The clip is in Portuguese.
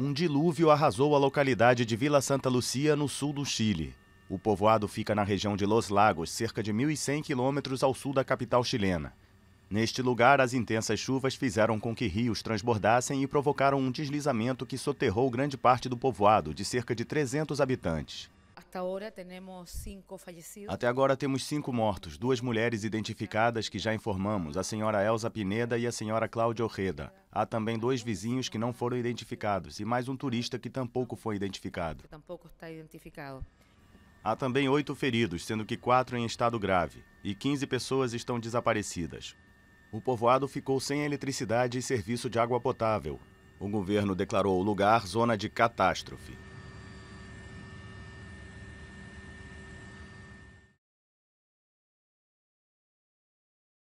um dilúvio arrasou a localidade de Vila Santa Lucia, no sul do Chile. O povoado fica na região de Los Lagos, cerca de 1.100 quilômetros ao sul da capital chilena. Neste lugar, as intensas chuvas fizeram com que rios transbordassem e provocaram um deslizamento que soterrou grande parte do povoado, de cerca de 300 habitantes. Até agora temos cinco mortos, duas mulheres identificadas que já informamos, a senhora Elsa Pineda e a senhora Cláudia Orreda. Há também dois vizinhos que não foram identificados e mais um turista que tampouco foi identificado. Tampouco está identificado. Há também oito feridos, sendo que quatro em estado grave, e 15 pessoas estão desaparecidas. O povoado ficou sem eletricidade e serviço de água potável. O governo declarou o lugar zona de catástrofe.